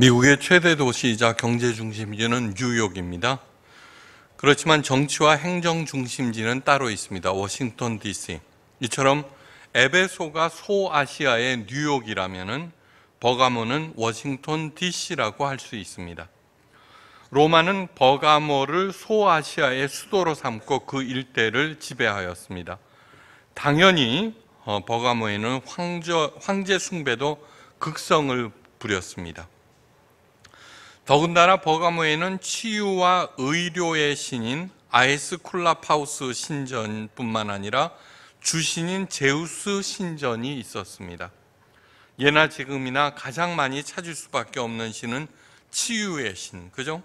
미국의 최대 도시이자 경제 중심지는 뉴욕입니다. 그렇지만 정치와 행정 중심지는 따로 있습니다. 워싱턴 DC. 이처럼 에베소가 소아시아의 뉴욕이라면은 버가모는 워싱턴 DC라고 할 수 있습니다. 로마는 버가모를 소아시아의 수도로 삼고 그 일대를 지배하였습니다. 당연히 어, 버가모에는 황제, 황제 숭배도 극성을 부렸습니다. 더군다나 버가모에는 치유와 의료의 신인 아에스쿨라파우스 신전뿐만 아니라 주신인 제우스 신전이 있었습니다. 예나 지금이나 가장 많이 찾을 수밖에 없는 신은 치유의 신, 그죠?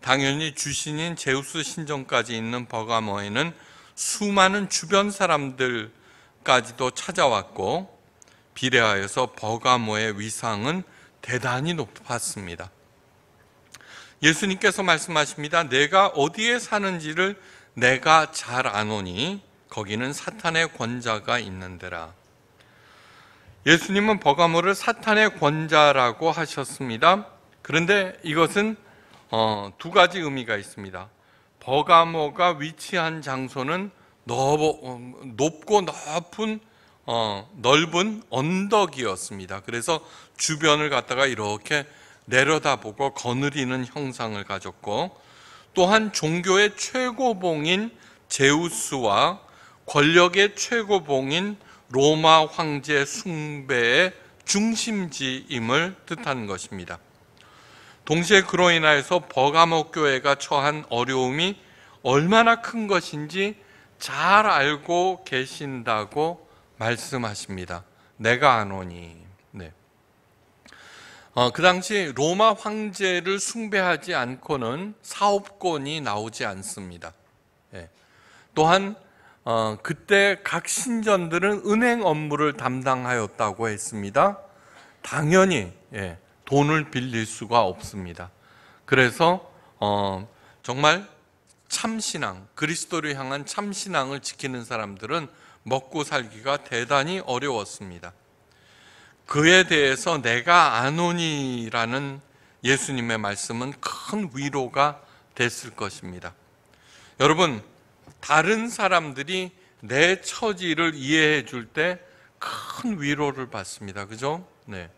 당연히 주신인 제우스 신전까지 있는 버가모에는 수많은 주변 사람들까지도 찾아왔고 비례하여서 버가모의 위상은 대단히 높았습니다. 예수님께서 말씀하십니다. 내가 어디에 사는지를 내가 잘 아노니 거기는 사탄의 권자가 있는데라. 예수님은 버가모를 사탄의 권자라고 하셨습니다. 그런데 이것은 어, 두 가지 의미가 있습니다. 버가모가 위치한 장소는 어, 높고 높은 어, 넓은 언덕이었습니다. 그래서 주변을 갖다가 이렇게 내려다보고 거느리는 형상을 가졌고 또한 종교의 최고봉인 제우스와 권력의 최고봉인 로마 황제 숭배의 중심지임을 뜻하는 것입니다. 동시에 그로 인하여서 버가모 교회가 처한 어려움이 얼마나 큰 것인지 잘 알고 계신다고 말씀하십니다. 내가 아노니. 어, 그 당시 로마 황제를 숭배하지 않고는 사업권이 나오지 않습니다. 예. 또한 어, 그때 각 신전들은 은행 업무를 담당하였다고 했습니다. 당연히 예, 돈을 빌릴 수가 없습니다. 그래서 어, 정말 참신앙, 그리스도를 향한 참신앙을 지키는 사람들은 먹고 살기가 대단히 어려웠습니다. 그에 대해서 내가 아노니라는 예수님의 말씀은 큰 위로가 됐을 것입니다. 여러분, 다른 사람들이 내 처지를 이해해 줄 때 큰 위로를 받습니다. 그죠? 네.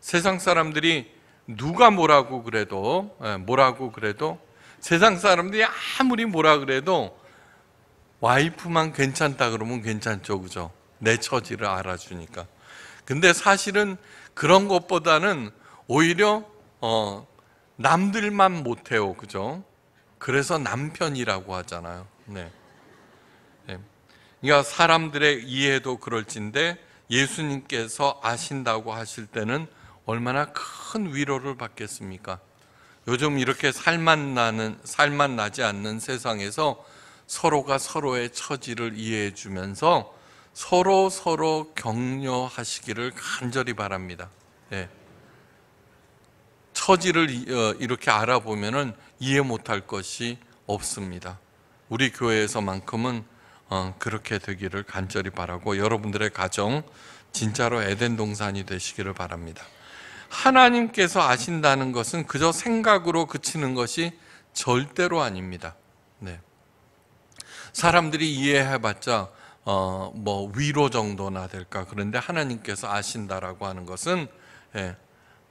세상 사람들이 누가 뭐라고 그래도, 예, 뭐라고 그래도, 세상 사람들이 아무리 뭐라 그래도 와이프만 괜찮다 그러면 괜찮죠. 그죠? 내 처지를 알아주니까. 근데 사실은 그런 것보다는 오히려 어, 남들만 못해요, 그죠? 그래서 남편이라고 하잖아요. 네. 네. 그러니까 사람들의 이해도 그럴진데 예수님께서 아신다고 하실 때는 얼마나 큰 위로를 받겠습니까? 요즘 이렇게 살만 나는 살만 나지 않는 세상에서 서로가 서로의 처지를 이해해 주면서 서로 서로 격려하시기를 간절히 바랍니다. 예. 처지를 어, 이렇게 알아보면 이해 못할 것이 없습니다. 우리 교회에서만큼은 어, 그렇게 되기를 간절히 바라고 여러분들의 가정 진짜로 에덴 동산이 되시기를 바랍니다. 하나님께서 아신다는 것은 그저 생각으로 그치는 것이 절대로 아닙니다. 네. 사람들이 이해해봤자 어, 뭐 위로 정도나 될까 그런데 하나님께서 아신다라고 하는 것은 예,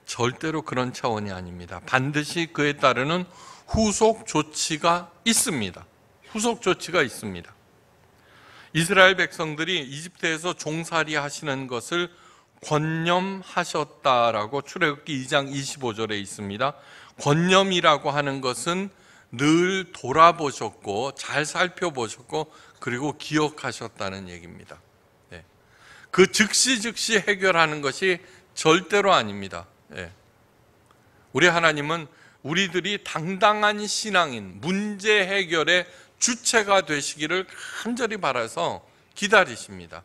절대로 그런 차원이 아닙니다. 반드시 그에 따르는 후속 조치가 있습니다. 후속 조치가 있습니다. 이스라엘 백성들이 이집트에서 종살이 하시는 것을 권념하셨다라고 출애굽기 2장 25절에 있습니다. 권념이라고 하는 것은 늘 돌아보셨고 잘 살펴보셨고 그리고 기억하셨다는 얘기입니다. 예. 그 즉시 즉시 해결하는 것이 절대로 아닙니다. 예. 우리 하나님은 우리들이 당당한 신앙인 문제 해결의 주체가 되시기를 간절히 바라서 기다리십니다.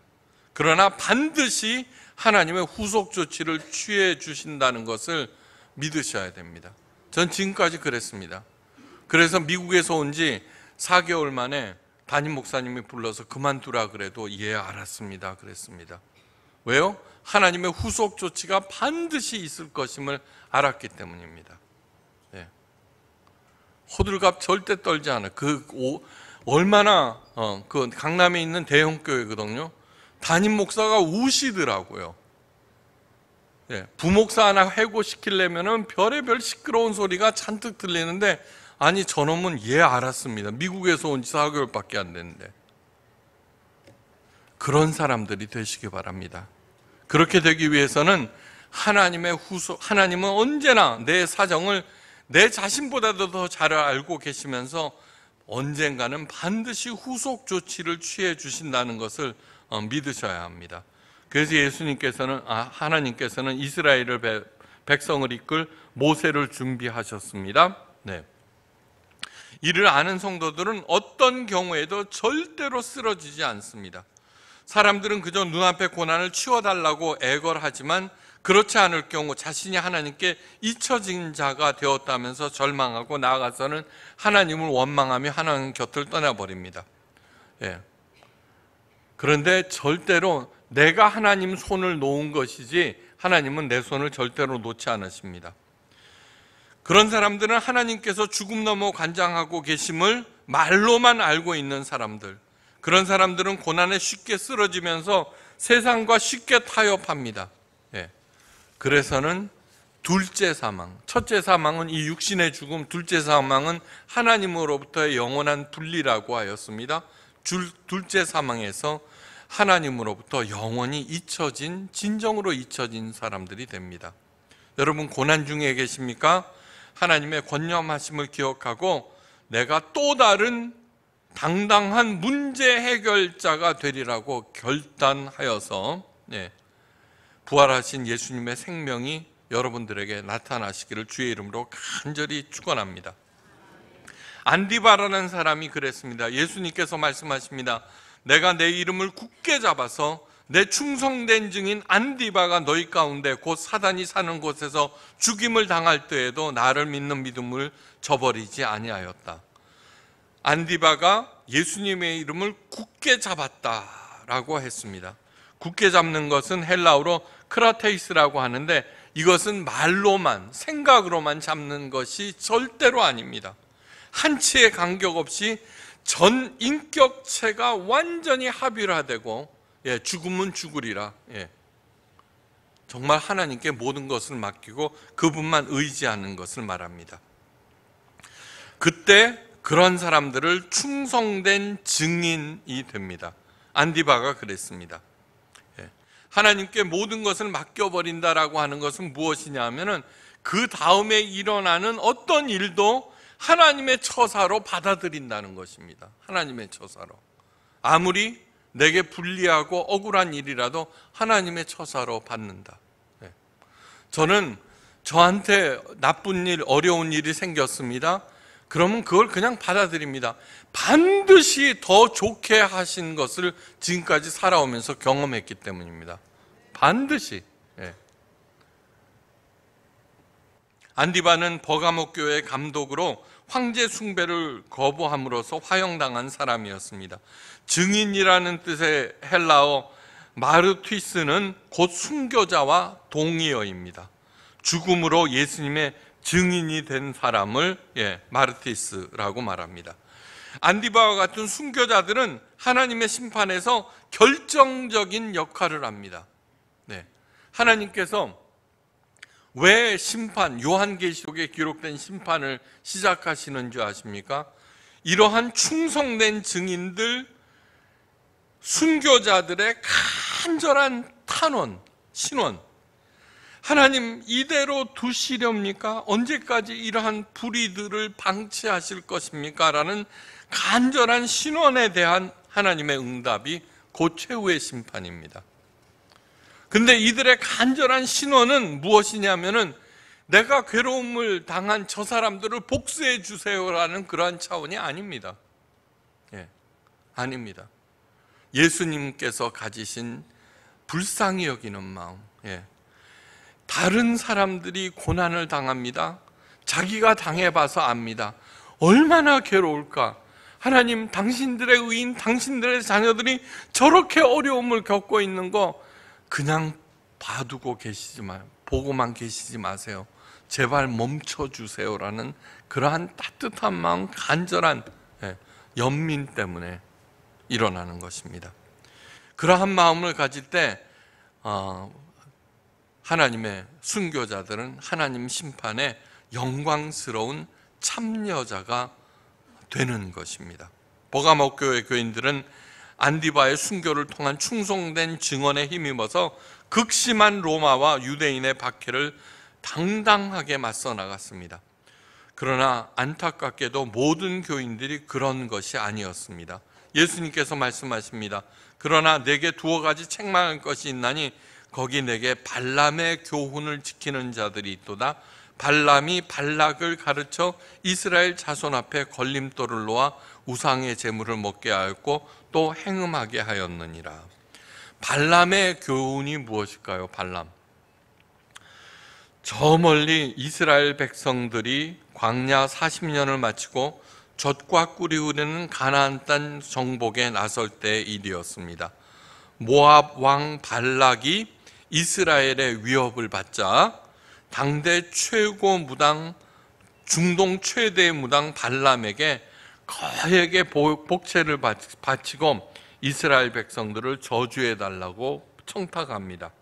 그러나 반드시 하나님의 후속 조치를 취해 주신다는 것을 믿으셔야 됩니다. 전 지금까지 그랬습니다. 그래서 미국에서 온 지 4개월 만에 담임 목사님이 불러서 그만두라 그래도 예 알았습니다 그랬습니다. 왜요? 하나님의 후속 조치가 반드시 있을 것임을 알았기 때문입니다. 네. 호들갑 절대 떨지 않아. 그 오, 얼마나 어, 그 강남에 있는 대형 교회거든요. 담임 목사가 우시더라고요. 네. 부목사 하나 해고시키려면 별의별 시끄러운 소리가 잔뜩 들리는데 아니 저놈은 예 알았습니다. 미국에서 온지 4개월밖에 안 됐는데 그런 사람들이 되시기 바랍니다. 그렇게 되기 위해서는 하나님의 후속 하나님은 언제나 내 사정을 내 자신보다도 더 잘 알고 계시면서 언젠가는 반드시 후속 조치를 취해 주신다는 것을 어, 믿으셔야 합니다. 그래서 예수님께서는 아, 하나님께서는 이스라엘을 백성을 이끌 모세를 준비하셨습니다. 네. 이를 아는 성도들은 어떤 경우에도 절대로 쓰러지지 않습니다. 사람들은 그저 눈앞의 고난을 치워달라고 애걸하지만 그렇지 않을 경우 자신이 하나님께 잊혀진 자가 되었다면서 절망하고 나아가서는 하나님을 원망하며 하나님 곁을 떠나버립니다. 예. 그런데 절대로 내가 하나님 손을 놓은 것이지 하나님은 내 손을 절대로 놓지 않으십니다. 그런 사람들은 하나님께서 죽음 넘어 관장하고 계심을 말로만 알고 있는 사람들. 그런 사람들은 고난에 쉽게 쓰러지면서 세상과 쉽게 타협합니다. 예. 그래서는 둘째 사망. 첫째 사망은 이 육신의 죽음, 둘째 사망은 하나님으로부터의 영원한 분리라고 하였습니다. 줄, 둘째 사망에서 하나님으로부터 영원히 잊혀진, 진정으로 잊혀진 사람들이 됩니다. 여러분, 고난 중에 계십니까? 하나님의 권념하심을 기억하고 내가 또 다른 당당한 문제 해결자가 되리라고 결단하여서 예, 부활하신 예수님의 생명이 여러분들에게 나타나시기를 주의 이름으로 간절히 축원합니다. 안디바라는 사람이 그랬습니다. 예수님께서 말씀하십니다. 내가 내 이름을 굳게 잡아서 내 충성된 증인 안디바가 너희 가운데 곧 사단이 사는 곳에서 죽임을 당할 때에도 나를 믿는 믿음을 저버리지 아니하였다. 안디바가 예수님의 이름을 굳게 잡았다라고 했습니다. 굳게 잡는 것은 헬라우로 크라테이스라고 하는데 이것은 말로만 생각으로만 잡는 것이 절대로 아닙니다. 한치의 간격 없이 전 인격체가 완전히 합의화되고 예, 죽음은 죽으리라. 예. 정말 하나님께 모든 것을 맡기고 그분만 의지하는 것을 말합니다. 그때 그런 사람들을 충성된 증인이 됩니다. 안디바가 그랬습니다. 예. 하나님께 모든 것을 맡겨버린다라고 하는 것은 무엇이냐 하면은 그 다음에 일어나는 어떤 일도 하나님의 처사로 받아들인다는 것입니다. 하나님의 처사로. 아무리 내게 불리하고 억울한 일이라도 하나님의 처사로 받는다. 예. 저는 저한테 나쁜 일, 어려운 일이 생겼습니다. 그러면 그걸 그냥 받아들입니다. 반드시 더 좋게 하신 것을 지금까지 살아오면서 경험했기 때문입니다. 반드시. 예. 안디바는 버가목 교회 감독으로 황제 숭배를 거부함으로써 화형당한 사람이었습니다. 증인이라는 뜻의 헬라어 마르튀스는 곧 순교자와 동의어입니다. 죽음으로 예수님의 증인이 된 사람을 예, 마르티스라고 말합니다. 안디바와 같은 순교자들은 하나님의 심판에서 결정적인 역할을 합니다. 네. 하나님께서 왜 심판, 요한계시록에 기록된 심판을 시작하시는 줄 아십니까? 이러한 충성된 증인들, 순교자들의 간절한 탄원, 신원. 하나님 이대로 두시렵니까? 언제까지 이러한 불의들을 방치하실 것입니까? 라는 간절한 신원에 대한 하나님의 응답이 고최후의 심판입니다. 근데 이들의 간절한 신원은 무엇이냐면은 내가 괴로움을 당한 저 사람들을 복수해 주세요라는 그러한 차원이 아닙니다. 예. 아닙니다. 예수님께서 가지신 불쌍히 여기는 마음. 예. 다른 사람들이 고난을 당합니다. 자기가 당해봐서 압니다. 얼마나 괴로울까. 하나님, 당신들의 의인, 당신들의 자녀들이 저렇게 어려움을 겪고 있는 거 그냥 봐두고 계시지 마요. 보고만 계시지 마세요. 제발 멈춰주세요라는 그러한 따뜻한 마음, 간절한 예, 연민 때문에 일어나는 것입니다. 그러한 마음을 가질 때 어, 하나님의 순교자들은 하나님 심판에 영광스러운 참여자가 되는 것입니다. 보가목교의 교인들은 안디바의 순교를 통한 충성된 증언에 힘입어서 극심한 로마와 유대인의 박해를 당당하게 맞서 나갔습니다. 그러나 안타깝게도 모든 교인들이 그런 것이 아니었습니다. 예수님께서 말씀하십니다. 그러나 내게 두어 가지 책망할 것이 있나니 거기 내게 발람의 교훈을 지키는 자들이 있도다. 발람이 발락을 가르쳐 이스라엘 자손 앞에 걸림돌을 놓아 우상의 재물을 먹게 하였고 또 행음하게 하였느니라. 발람의 교훈이 무엇일까요? 발람. 저 멀리 이스라엘 백성들이 광야 40년을 마치고 젖과 꿀이 흐르는 가나안 땅 정복에 나설 때의 일이었습니다. 모압 왕 발락이 이스라엘의 위협을 받자 당대 최고 무당 중동 최대 무당 발람에게 거액의 복채를 바치고 이스라엘 백성들을 저주해 달라고 청탁합니다.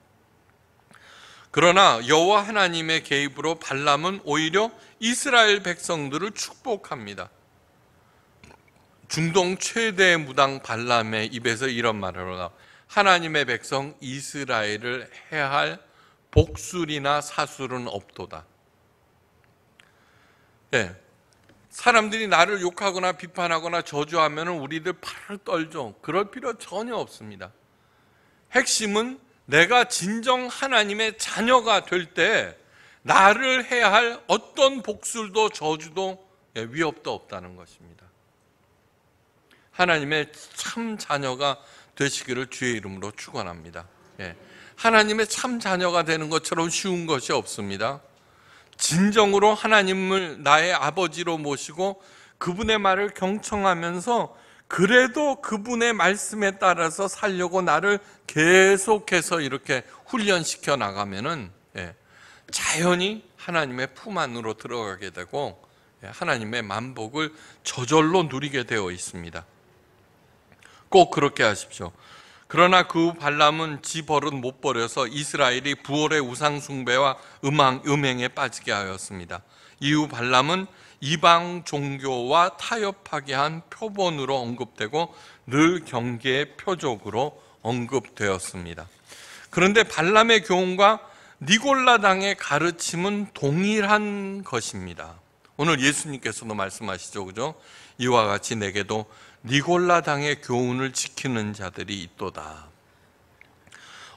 그러나 여호와 하나님의 개입으로 발람은 오히려 이스라엘 백성들을 축복합니다. 중동 최대 무당 발람의 입에서 이런 말을 나 하나님의 백성 이스라엘을 해할 복술이나 사술은 없도다. 예, 네, 사람들이 나를 욕하거나 비판하거나 저주하면 우리들 팔을 떨죠. 그럴 필요 전혀 없습니다. 핵심은 내가 진정 하나님의 자녀가 될 때 나를 해야 할 어떤 복술도 저주도 예, 위협도 없다는 것입니다. 하나님의 참 자녀가 되시기를 주의 이름으로 축원합니다. 예, 하나님의 참 자녀가 되는 것처럼 쉬운 것이 없습니다. 진정으로 하나님을 나의 아버지로 모시고 그분의 말을 경청하면서 그래도 그분의 말씀에 따라서 살려고 나를 계속해서 이렇게 훈련시켜 나가면은 예, 자연히 하나님의 품 안으로 들어가게 되고 예, 하나님의 만복을 저절로 누리게 되어 있습니다. 꼭 그렇게 하십시오. 그러나 그 발람은 지 버릇 못 버려서 이스라엘이 부월의 우상 숭배와 음앙 음행에 빠지게 하였습니다. 이후 발람은 이방 종교와 타협하게 한 표본으로 언급되고 늘 경계의 표적으로 언급되었습니다. 그런데 발람의 교훈과 니골라당의 가르침은 동일한 것입니다. 오늘 예수님께서도 말씀하시죠. 그죠? 이와 같이 내게도 니골라당의 교훈을 지키는 자들이 있도다.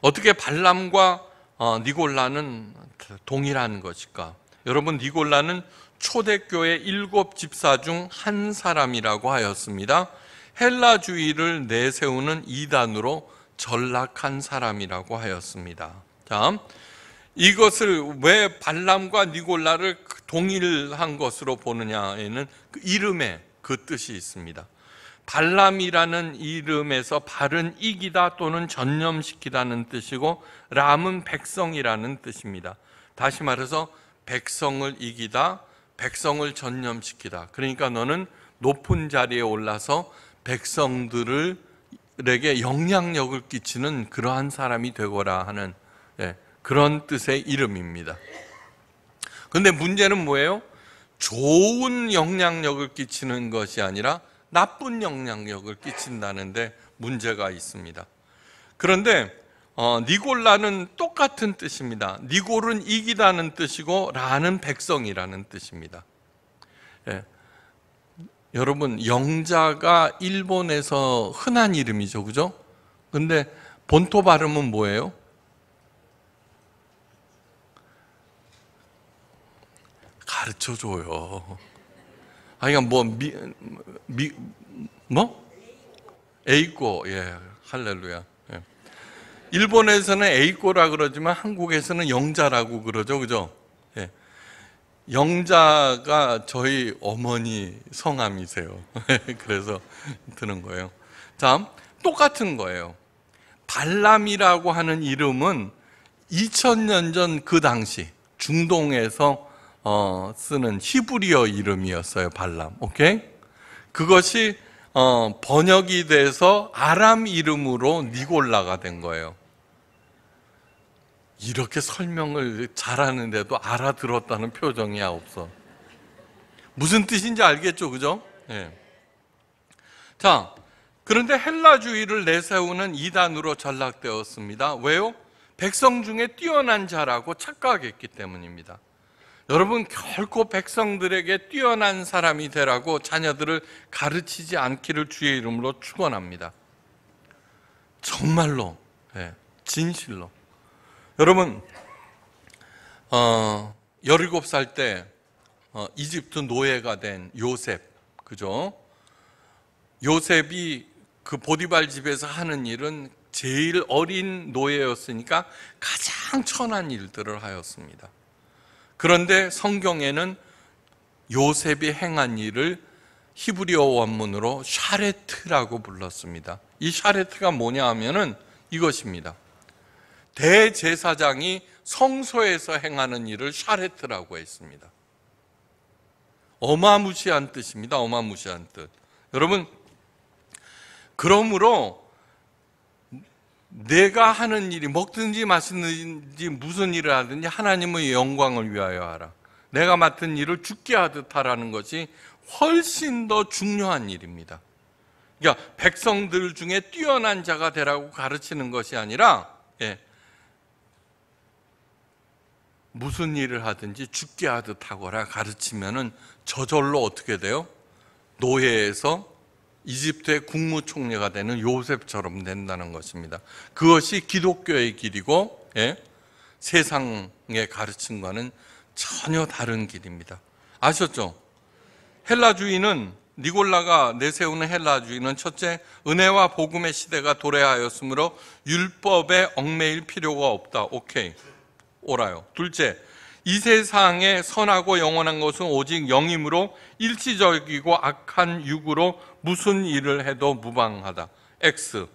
어떻게 발람과 어, 니골라는 동일한 것일까? 여러분 니골라는 초대교회 일곱 집사 중 한 사람이라고 하였습니다. 헬라주의를 내세우는 이단으로 전락한 사람이라고 하였습니다. 자, 이것을 왜 발람과 니골라를 동일한 것으로 보느냐에는 그 이름에 그 뜻이 있습니다. 발람이라는 이름에서 발은 이기다 또는 전념시키다는 뜻이고 람은 백성이라는 뜻입니다. 다시 말해서 백성을 이기다, 백성을 전념시키다. 그러니까 너는 높은 자리에 올라서 백성들에게 영향력을 끼치는 그러한 사람이 되거라 하는 예, 그런 뜻의 이름입니다. 근데 문제는 뭐예요? 좋은 영향력을 끼치는 것이 아니라 나쁜 영향력을 끼친다는데 문제가 있습니다. 그런데 어, 니골라는 똑같은 뜻입니다. 니골은 이기다는 뜻이고 라는 백성이라는 뜻입니다. 예. 여러분 영자가 일본에서 흔한 이름이죠, 그죠? 근데 본토 발음은 뭐예요? 가르쳐 줘요. 하여간 아, 그러니까 뭐, 미, 미, 뭐? 에이꼬 예, 할렐루야. 예. 일본에서는 에이꼬라 그러지만 한국에서는 영자라고 그러죠, 그죠? 예. 영자가 저희 어머니 성함이세요. 그래서 드는 거예요. 자, 똑같은 거예요. 발람이라고 하는 이름은 2000년 전 그 당시 중동에서 어, 쓰는 히브리어 이름이었어요. 발람. 오케이? 그것이 어, 번역이 돼서 아람 이름으로 니골라가 된 거예요. 이렇게 설명을 잘하는데도 알아들었다는 표정이 없어. 무슨 뜻인지 알겠죠, 그죠? 네. 자, 그런데 헬라주의를 내세우는 이단으로 전락되었습니다. 왜요? 백성 중에 뛰어난 자라고 착각했기 때문입니다. 여러분 결코 백성들에게 뛰어난 사람이 되라고 자녀들을 가르치지 않기를 주의 이름으로 축원합니다. 정말로 예, 진실로 여러분 어 17살 때 어, 이집트 노예가 된 요셉 그죠? 요셉이 그 보디발 집에서 하는 일은 제일 어린 노예였으니까 가장 천한 일들을 하였습니다. 그런데 성경에는 요셉이 행한 일을 히브리어 원문으로 샤레트라고 불렀습니다. 이 샤레트가 뭐냐 하면은 이것입니다. 대제사장이 성소에서 행하는 일을 샤레트라고 했습니다. 어마무시한 뜻입니다. 어마무시한 뜻. 여러분, 그러므로 내가 하는 일이 먹든지 마시든지 무슨 일을 하든지 하나님의 영광을 위하여 하라. 내가 맡은 일을 죽게 하듯 하라는 것이 훨씬 더 중요한 일입니다. 그러니까 백성들 중에 뛰어난 자가 되라고 가르치는 것이 아니라 예, 무슨 일을 하든지 죽게 하듯 하거라 가르치면 저절로 어떻게 돼요? 노예에서 이집트의 국무총리가 되는 요셉처럼 된다는 것입니다. 그것이 기독교의 길이고 예? 세상의 가르침과는 전혀 다른 길입니다. 아셨죠? 헬라주의는 니골라가 내세우는 헬라주의는 첫째 은혜와 복음의 시대가 도래하였으므로 율법에 얽매일 필요가 없다. 오케이. 오라요. 둘째 이 세상에 선하고 영원한 것은 오직 영이므로 일시적이고 악한 육으로 무슨 일을 해도 무방하다. X.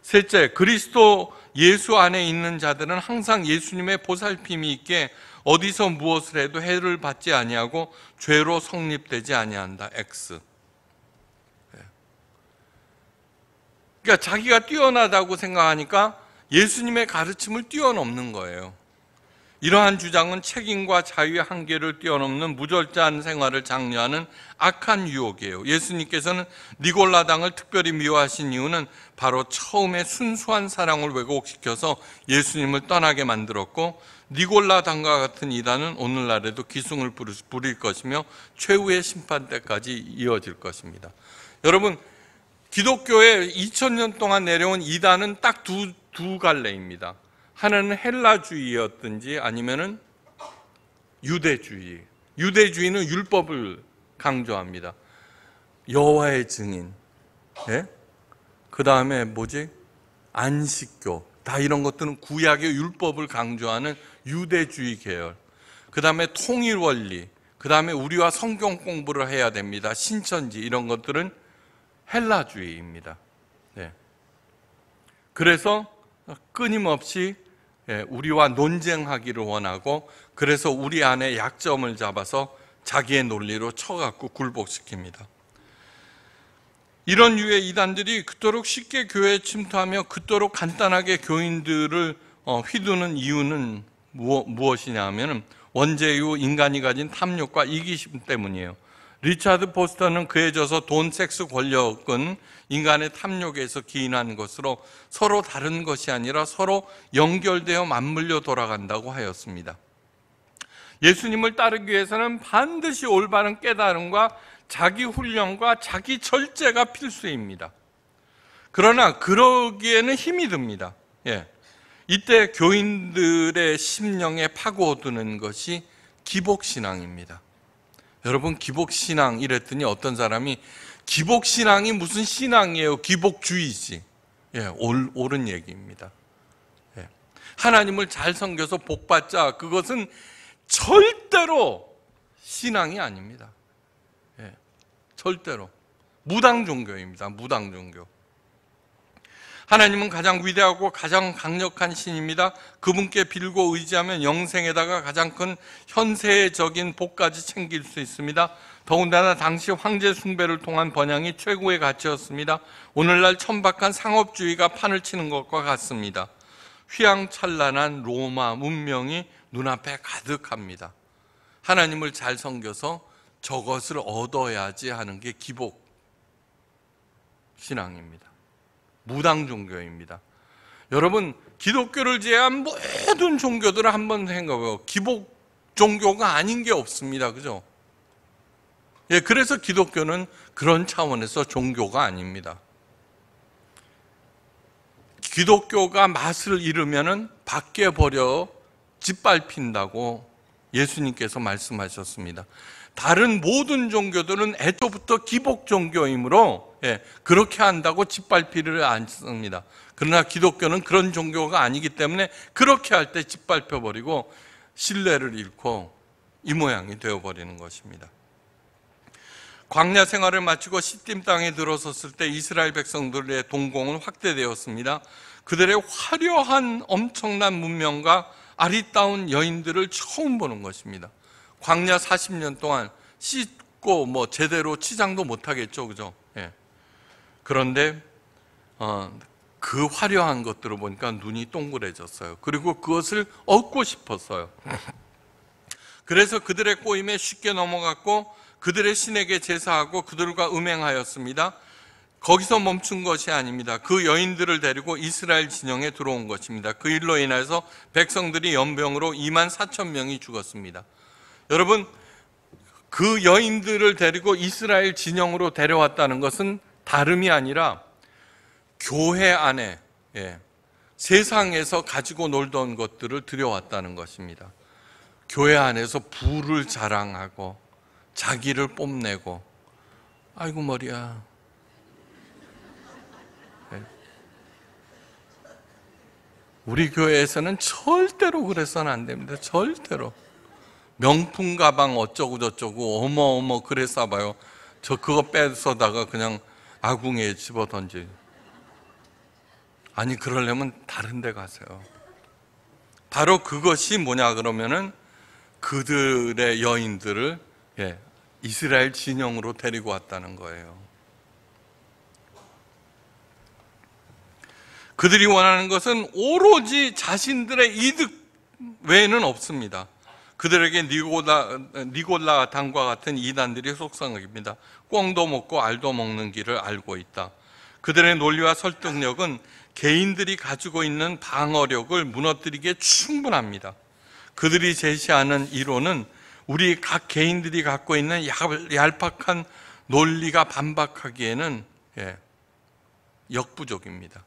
셋째, 그리스도 예수 안에 있는 자들은 항상 예수님의 보살핌이 있게 어디서 무엇을 해도 해를 받지 아니하고 죄로 성립되지 아니한다. X. 예. 그러니까 자기가 뛰어나다고 생각하니까 예수님의 가르침을 뛰어넘는 거예요. 이러한 주장은 책임과 자유의 한계를 뛰어넘는 무절제한 생활을 장려하는 악한 유혹이에요. 예수님께서는 니골라당을 특별히 미워하신 이유는 바로 처음에 순수한 사랑을 왜곡시켜서 예수님을 떠나게 만들었고 니골라당과 같은 이단은 오늘날에도 기승을 부릴 것이며 최후의 심판 때까지 이어질 것입니다. 여러분 기독교에 2000년 동안 내려온 이단은 딱 두 두 갈래입니다. 하나는 헬라주의였든지 아니면은 유대주의. 유대주의는 율법을 강조합니다. 여호와의 증인. 예? 그 다음에 뭐지? 안식교. 다 이런 것들은 구약의 율법을 강조하는 유대주의 계열. 그 다음에 통일 원리. 그 다음에 우리와 성경 공부를 해야 됩니다. 신천지 이런 것들은 헬라주의입니다. 네. 그래서 끊임없이 예, 우리와 논쟁하기를 원하고 그래서 우리 안에 약점을 잡아서 자기의 논리로 쳐갖고 굴복시킵니다. 이런 유의 이단들이 그토록 쉽게 교회에 침투하며 그토록 간단하게 교인들을 어, 휘두는 이유는 무엇이냐 하면 원죄 이후 인간이 가진 탐욕과 이기심 때문이에요. 리차드 포스터는 그에 져서 돈, 섹스, 권력은 인간의 탐욕에서 기인한 것으로 서로 다른 것이 아니라 서로 연결되어 맞물려 돌아간다고 하였습니다. 예수님을 따르기 위해서는 반드시 올바른 깨달음과 자기 훈련과 자기 절제가 필수입니다. 그러나 그러기에는 힘이 듭니다. 예. 이때 교인들의 심령에 파고드는 것이 기복신앙입니다. 여러분 기복신앙 이랬더니 어떤 사람이 기복신앙이 무슨 신앙이에요? 기복주의지. 예, 옳은 얘기입니다. 예. 하나님을 잘 섬겨서 복받자. 그것은 절대로 신앙이 아닙니다. 예, 절대로. 무당 종교입니다. 무당 종교. 하나님은 가장 위대하고 가장 강력한 신입니다. 그분께 빌고 의지하면 영생에다가 가장 큰 현세적인 복까지 챙길 수 있습니다. 더군다나 당시 황제 숭배를 통한 번영이 최고의 가치였습니다. 오늘날 천박한 상업주의가 판을 치는 것과 같습니다. 휘황찬란한 로마 문명이 눈앞에 가득합니다. 하나님을 잘 섬겨서 저것을 얻어야지 하는 게 기복 신앙입니다. 무당 종교입니다. 여러분 기독교를 제외한 모든 종교들을 한번 생각해요. 기복 종교가 아닌 게 없습니다. 그죠? 예, 그래서 기독교는 그런 차원에서 종교가 아닙니다. 기독교가 맛을 잃으면 밖에 버려 짓밟힌다고 예수님께서 말씀하셨습니다. 다른 모든 종교들은 애초부터 기복 종교이므로 예, 그렇게 한다고 짓밟히를 않습니다. 그러나 기독교는 그런 종교가 아니기 때문에 그렇게 할 때 짓밟혀 버리고 신뢰를 잃고 이 모양이 되어 버리는 것입니다. 광야 생활을 마치고 시딤 땅에 들어섰을 때 이스라엘 백성들의 동공은 확대되었습니다. 그들의 화려한 엄청난 문명과 아리따운 여인들을 처음 보는 것입니다. 광야 40년 동안 씻고 뭐 제대로 치장도 못하겠죠, 그죠? 예. 그런데 어, 그 화려한 것들을 보니까 눈이 동그래졌어요. 그리고 그것을 얻고 싶었어요. 그래서 그들의 꼬임에 쉽게 넘어갔고 그들의 신에게 제사하고 그들과 음행하였습니다. 거기서 멈춘 것이 아닙니다. 그 여인들을 데리고 이스라엘 진영에 들어온 것입니다. 그 일로 인해서 백성들이 연병으로 2만 4천 명이 죽었습니다. 여러분 그 여인들을 데리고 이스라엘 진영으로 데려왔다는 것은 다름이 아니라 교회 안에 예, 세상에서 가지고 놀던 것들을 들여왔다는 것입니다. 교회 안에서 부를 자랑하고 자기를 뽐내고 아이고 머리야. 예. 우리 교회에서는 절대로 그래서는 안 됩니다. 절대로. 명품 가방 어쩌고 저쩌고 어머 어머 그랬어 봐요. 저 그거 뺏어다가 그냥 아궁에 이 집어 던지. 아니 그러려면 다른 데 가세요. 바로 그것이 뭐냐 그러면은 그들의 여인들을 예, 이스라엘 진영으로 데리고 왔다는 거예요. 그들이 원하는 것은 오로지 자신들의 이득 외에는 없습니다. 그들에게 니고다, 니골라 당과 같은 이단들이 속상합니다. 꿩도 먹고 알도 먹는 길을 알고 있다. 그들의 논리와 설득력은 개인들이 가지고 있는 방어력을 무너뜨리기에 충분합니다. 그들이 제시하는 이론은 우리 각 개인들이 갖고 있는 얄팍한 논리가 반박하기에는 예, 역부족입니다.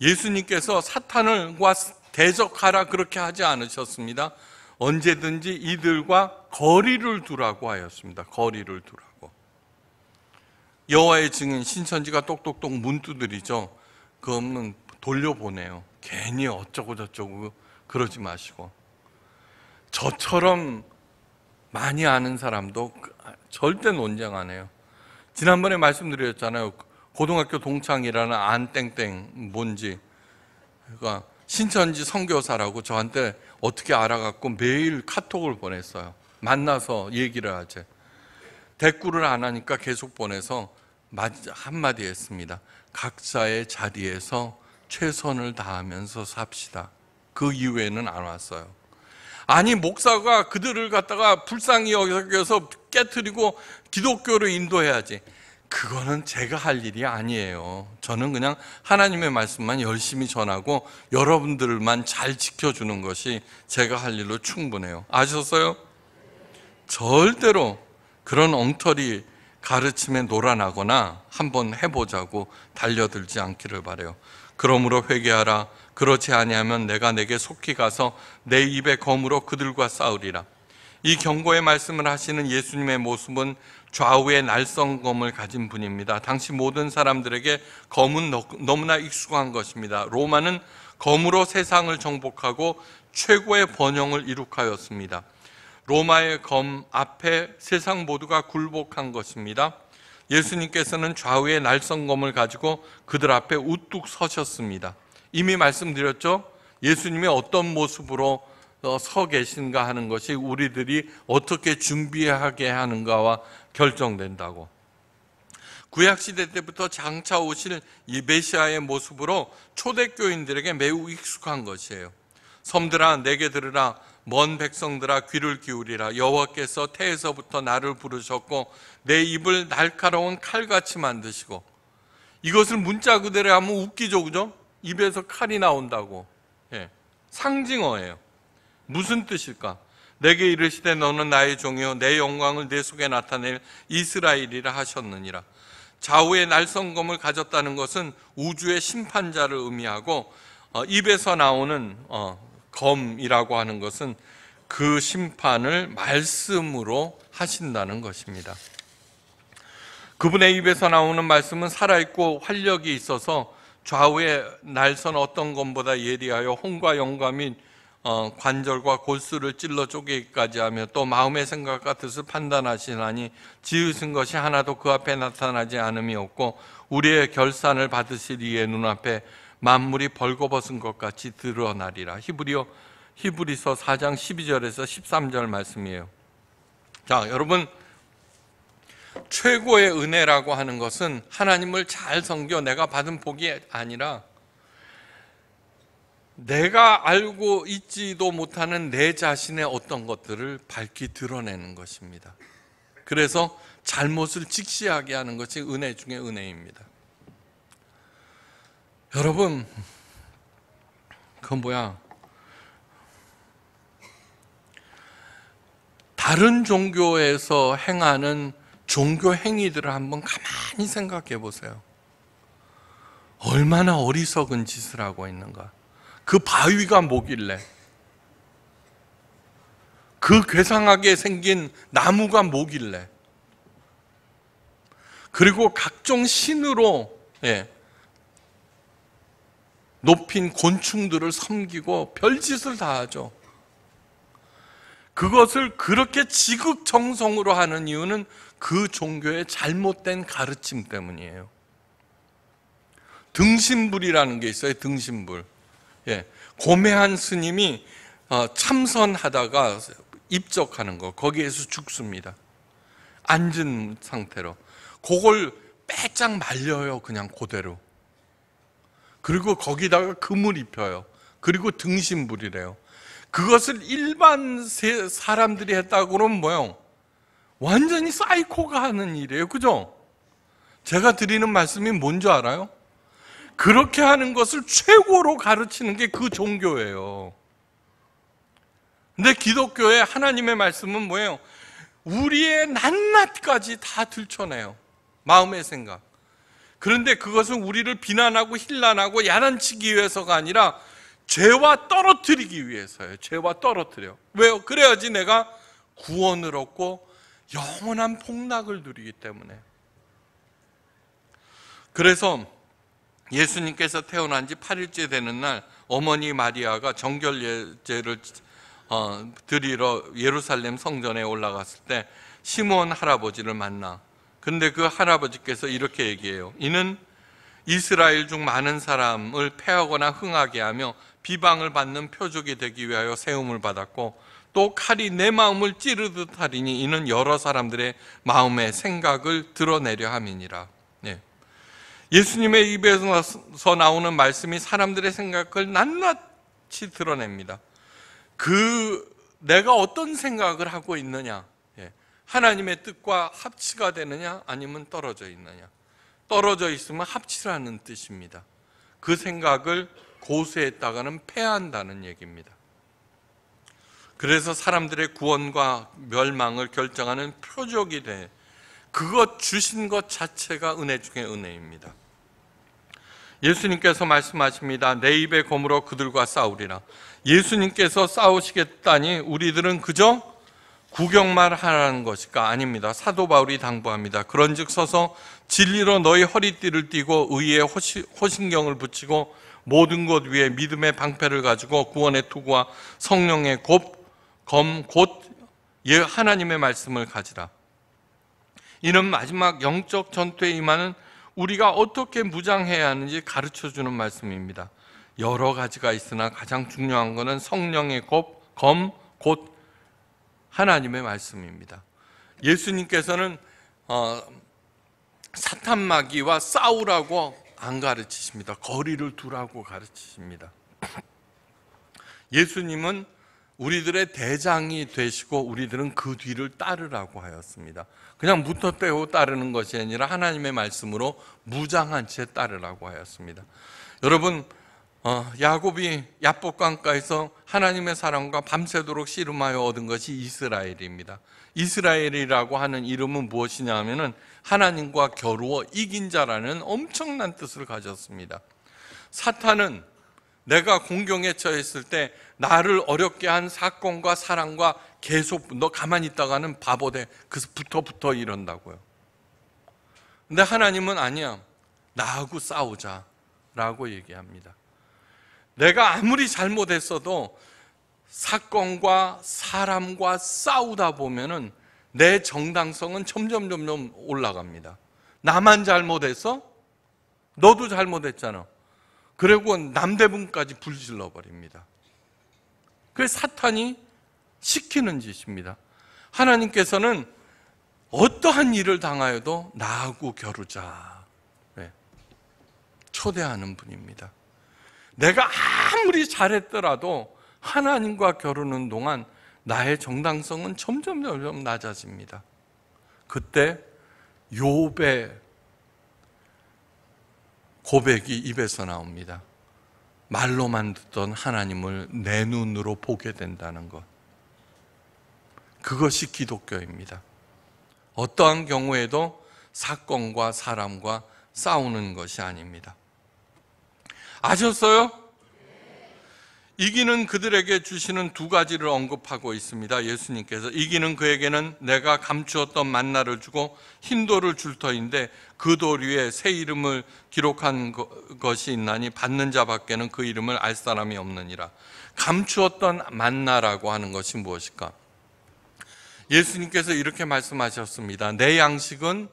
예수님께서 사탄과 대적하라 그렇게 하지 않으셨습니다. 언제든지 이들과 거리를 두라고 하였습니다. 거리를 두라고. 여호와의 증인 신천지가 똑똑똑 문 두드리죠. 그거는 돌려보내요. 괜히 어쩌고 저쩌고 그러지 마시고 저처럼 많이 아는 사람도 절대 논쟁 안 해요. 지난번에 말씀드렸잖아요. 고등학교 동창이라는 안땡땡 뭔지 그러니까 신천지 선교사라고 저한테 어떻게 알아갖고 매일 카톡을 보냈어요. 만나서 얘기를 하지. 대꾸를 안 하니까 계속 보내서 한마디 했습니다. 각자의 자리에서 최선을 다하면서 삽시다. 그 이후에는 안 왔어요. 아니, 목사가 그들을 갖다가 불쌍히 여겨서 깨뜨리고 기독교를 인도해야지. 그거는 제가 할 일이 아니에요. 저는 그냥 하나님의 말씀만 열심히 전하고 여러분들만 잘 지켜주는 것이 제가 할 일로 충분해요. 아셨어요? 절대로 그런 엉터리 가르침에 놀아나거나 한번 해보자고 달려들지 않기를 바래요. 그러므로 회개하라. 그렇지 아니하면 내가 내게 속히 가서 내 입에 검으로 그들과 싸우리라. 이 경고의 말씀을 하시는 예수님의 모습은 좌우의 날성검을 가진 분입니다. 당시 모든 사람들에게 검은 너무나 익숙한 것입니다. 로마는 검으로 세상을 정복하고 최고의 번영을 이룩하였습니다. 로마의 검 앞에 세상 모두가 굴복한 것입니다. 예수님께서는 좌우의 날성검을 가지고 그들 앞에 우뚝 서셨습니다. 이미 말씀드렸죠? 예수님이 어떤 모습으로 어, 서 계신가 하는 것이 우리들이 어떻게 준비하게 하는가와 결정된다고. 구약시대 때부터 장차 오실 이 메시아의 모습으로 초대교인들에게 매우 익숙한 것이에요. 섬들아, 내게 들으라. 먼 백성들아 귀를 기울이라 여호와께서 태에서부터 나를 부르셨고 내 입을 날카로운 칼같이 만드시고 이것을 문자 그대로 하면 웃기죠 그죠? 입에서 칼이 나온다고 예. 상징어예요 무슨 뜻일까? 내게 이르시되 너는 나의 종이요 내 영광을 내 속에 나타낼 이스라엘이라 하셨느니라. 좌우의 날성검을 가졌다는 것은 우주의 심판자를 의미하고 어, 입에서 나오는 어, 검이라고 하는 것은 그 심판을 말씀으로 하신다는 것입니다. 그분의 입에서 나오는 말씀은 살아있고 활력이 있어서 좌우의 날선 어떤 검보다 예리하여 홍과 영감인 어, 관절과 골수를 찔러 쪼개기까지 하며 또 마음의 생각과 뜻을 판단하시나니 지으신 것이 하나도 그 앞에 나타나지 않음이 없고 우리의 결산을 받으실 이의 눈앞에 만물이 벌거벗은 것 같이 드러나리라 히브리어 히브리서 4장 12절에서 13절 말씀이에요. 자, 여러분 최고의 은혜라고 하는 것은 하나님을 잘 섬겨 내가 받은 복이 아니라 내가 알고 있지도 못하는 내 자신의 어떤 것들을 밝히 드러내는 것입니다. 그래서 잘못을 직시하게 하는 것이 은혜 중의 은혜입니다. 여러분, 그건 뭐야? 다른 종교에서 행하는 종교 행위들을 한번 가만히 생각해 보세요. 얼마나 어리석은 짓을 하고 있는가. 그 바위가 뭐길래 그 괴상하게 생긴 나무가 뭐길래 그리고 각종 신으로 예, 높인 곤충들을 섬기고 별짓을 다하죠. 그것을 그렇게 지극정성으로 하는 이유는 그 종교의 잘못된 가르침 때문이에요. 등신불이라는 게 있어요, 등신불. 예, 고매한 스님이 어, 참선하다가 입적하는 거 거기에서 죽습니다. 앉은 상태로 그걸 빼짝 말려요 그냥 그대로. 그리고 거기다가 금을 입혀요. 그리고 등신불이래요. 그것을 일반 사람들이 했다고 그러면 뭐요? 완전히 사이코가 하는 일이에요. 그죠? 제가 드리는 말씀이 뭔지 알아요? 그렇게 하는 것을 최고로 가르치는 게 그 종교예요. 근데 기독교의 하나님의 말씀은 뭐예요? 우리의 낱낱까지 다 들춰내요. 마음의 생각. 그런데 그것은 우리를 비난하고 힐난하고 야단치기 위해서가 아니라 죄와 떨어뜨리기 위해서예요. 죄와 떨어뜨려. 왜요? 그래야지 내가 구원을 얻고 영원한 폭락을 누리기 때문에. 그래서 예수님께서 태어난 지 8일째 되는 날 어머니 마리아가 정결 예제를 어, 드리러 예루살렘 성전에 올라갔을 때 시몬 할아버지를 만나. 근데 그 할아버지께서 이렇게 얘기해요. 이는 이스라엘 중 많은 사람을 패하거나 흥하게 하며 비방을 받는 표적이 되기 위하여 세움을 받았고 또 칼이 내 마음을 찌르듯 하리니 이는 여러 사람들의 마음의 생각을 드러내려 함이니라. 예수님의 입에서 나오는 말씀이 사람들의 생각을 낱낱이 드러냅니다. 그 내가 어떤 생각을 하고 있느냐, 예. 하나님의 뜻과 합치가 되느냐, 아니면 떨어져 있느냐. 떨어져 있으면 합치라는 뜻입니다. 그 생각을 고수했다가는 패한다는 얘기입니다. 그래서 사람들의 구원과 멸망을 결정하는 표적이 돼 그것 주신 것 자체가 은혜 중에 은혜입니다. 예수님께서 말씀하십니다. 내 입에 검으로 그들과 싸우리라. 예수님께서 싸우시겠다니 우리들은 그저 구경만 하라는 것일까? 아닙니다. 사도 바울이 당부합니다. 그런즉 서서 진리로 너희 허리띠를 띠고 의의 호신경을 붙이고 모든 것 위에 믿음의 방패를 가지고 구원의 투구와 성령의 곱, 검, 곧 예 하나님의 말씀을 가지라. 이는 마지막 영적 전투에 임하는 우리가 어떻게 무장해야 하는지 가르쳐 주는 말씀입니다. 여러 가지가 있으나 가장 중요한 것은 성령의 검, 곧 하나님의 말씀입니다. 예수님께서는 어, 사탄 마귀와 싸우라고 안 가르치십니다. 거리를 두라고 가르치십니다. 예수님은 우리들의 대장이 되시고 우리들은 그 뒤를 따르라고 하였습니다. 그냥 무터 빼고 따르는 것이 아니라 하나님의 말씀으로 무장한 채 따르라고 하였습니다. 여러분 어, 야곱이 야복강가에서 하나님의 사랑과 밤새도록 씨름하여 얻은 것이 이스라엘입니다. 이스라엘이라고 하는 이름은 무엇이냐 하면은 하나님과 겨루어 이긴 자라는 엄청난 뜻을 가졌습니다. 사탄은 내가 공경에 처했을 때 나를 어렵게 한 사건과 사랑과 계속 너 가만히 있다가는 바보 돼. 그래서 붙어 붙어 이런다고요. 근데 하나님은 아니야. 나하고 싸우자. 라고 얘기합니다. 내가 아무리 잘못했어도 사건과 사람과 싸우다 보면은 내 정당성은 점점 점점 올라갑니다. 나만 잘못해서 너도 잘못했잖아. 그리고 남대문까지 불질러 버립니다. 그 사탄이 시키는 짓입니다. 하나님께서는 어떠한 일을 당하여도 나하고 겨루자. 네. 초대하는 분입니다. 내가 아무리 잘했더라도 하나님과 겨루는 동안 나의 정당성은 점점 점점 낮아집니다. 그때 요배 고백이 입에서 나옵니다. 말로만 듣던 하나님을 내 눈으로 보게 된다는 것. 그것이 기독교입니다. 어떠한 경우에도 사건과 사람과 싸우는 것이 아닙니다. 아셨어요? 이기는 그들에게 주시는 두 가지를 언급하고 있습니다. 예수님께서 이기는 그에게는 내가 감추었던 만나를 주고 흰 돌을 줄 터인데 그 돌 위에 새 이름을 기록한 것이 있나니 받는 자밖에는 그 이름을 알 사람이 없느니라. 감추었던 만나라고 하는 것이 무엇일까? 예수님께서 이렇게 말씀하셨습니다. 내 양식은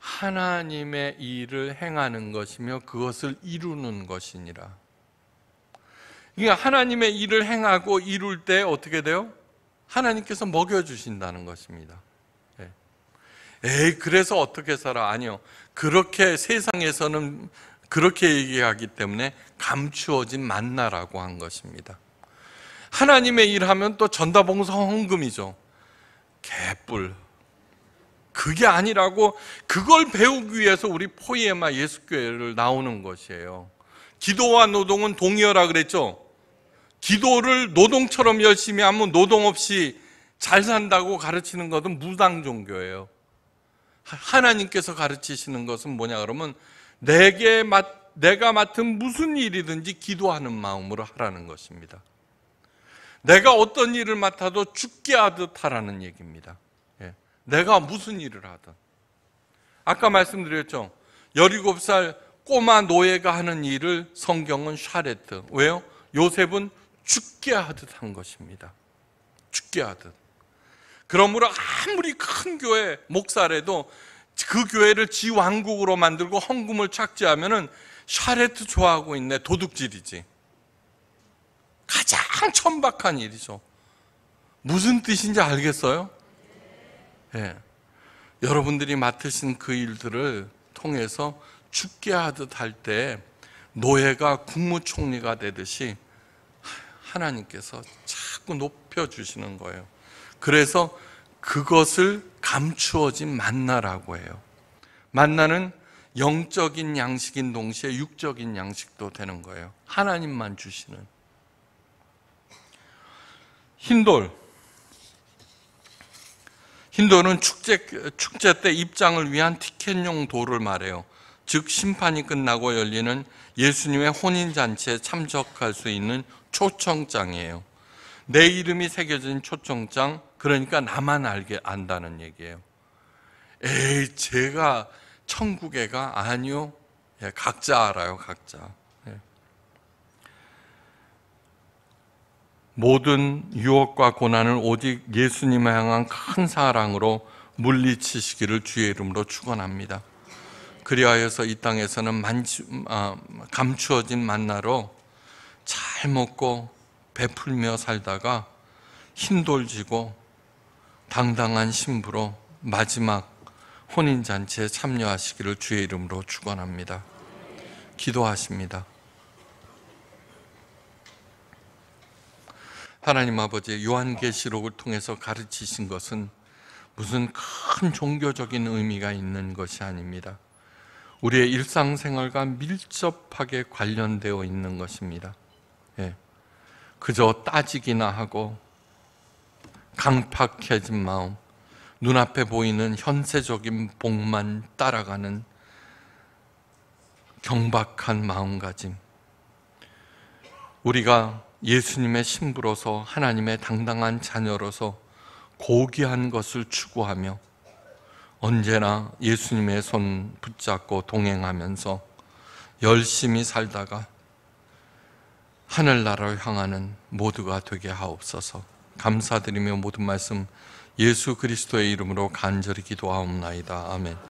하나님의 일을 행하는 것이며 그것을 이루는 것이니라. 이게 그러니까 하나님의 일을 행하고 이룰 때 어떻게 돼요? 하나님께서 먹여주신다는 것입니다. 예. 에이, 그래서 어떻게 살아? 아니요. 그렇게 세상에서는 그렇게 얘기하기 때문에 감추어진 만나라고 한 것입니다. 하나님의 일하면 또 전다봉사 헌금이죠. 개뿔. 그게 아니라고 그걸 배우기 위해서 우리 포이에마 예수교회를 나오는 것이에요. 기도와 노동은 동의어라 그랬죠. 기도를 노동처럼 열심히 하면 노동 없이 잘 산다고 가르치는 것은 무당 종교예요. 하나님께서 가르치시는 것은 뭐냐 그러면 내게 맡, 내가 맡은 무슨 일이든지 기도하는 마음으로 하라는 것입니다. 내가 어떤 일을 맡아도 죽게 하듯 하라는 얘기입니다. 예. 내가 무슨 일을 하든. 아까 말씀드렸죠. 17살 꼬마 노예가 하는 일을 성경은 샤레트. 왜요? 요셉은 죽게 하듯 한 것입니다. 죽게 하듯. 그러므로 아무리 큰 교회 목사라도 그 교회를 지왕국으로 만들고 헌금을 착지하면은 샤레트 좋아하고 있네 도둑질이지. 가장 천박한 일이죠. 무슨 뜻인지 알겠어요? 예. 네. 여러분들이 맡으신 그 일들을 통해서 죽게 하듯 할 때 노예가 국무총리가 되듯이 하나님께서 자꾸 높여주시는 거예요. 그래서 그것을 감추어진 만나라고 해요. 만나는 영적인 양식인 동시에 육적인 양식도 되는 거예요. 하나님만 주시는. 흰돌. 흰돌은 축제, 축제 때 입장을 위한 티켓용 돌을 말해요. 즉, 심판이 끝나고 열리는 예수님의 혼인잔치에 참석할 수 있는 초청장이에요. 내 이름이 새겨진 초청장, 그러니까 나만 알게 안다는 얘기예요. 에이, 제가 천국에가 아니요. 예, 각자 알아요, 각자. 예. 모든 유혹과 고난을 오직 예수님을 향한 큰 사랑으로 물리치시기를 주의 이름으로 축원합니다. 그리하여서 이 땅에서는 만 아, 감추어진 만나로 잘 먹고 베풀며 살다가 힘돌지고 당당한 신부로 마지막 혼인잔치에 참여하시기를 주의 이름으로 축원합니다. 기도하십니다. 하나님 아버지 요한계시록을 통해서 가르치신 것은 무슨 큰 종교적인 의미가 있는 것이 아닙니다. 우리의 일상생활과 밀접하게 관련되어 있는 것입니다. 그저 따지기나 하고 강팍해진 마음, 눈앞에 보이는 현세적인 복만 따라가는 경박한 마음가짐. 우리가 예수님의 신부로서 하나님의 당당한 자녀로서 고귀한 것을 추구하며 언제나 예수님의 손 붙잡고 동행하면서 열심히 살다가 하늘나라로 향하는 모두가 되게 하옵소서. 감사드리며 모든 말씀 예수 그리스도의 이름으로 간절히 기도하옵나이다. 아멘.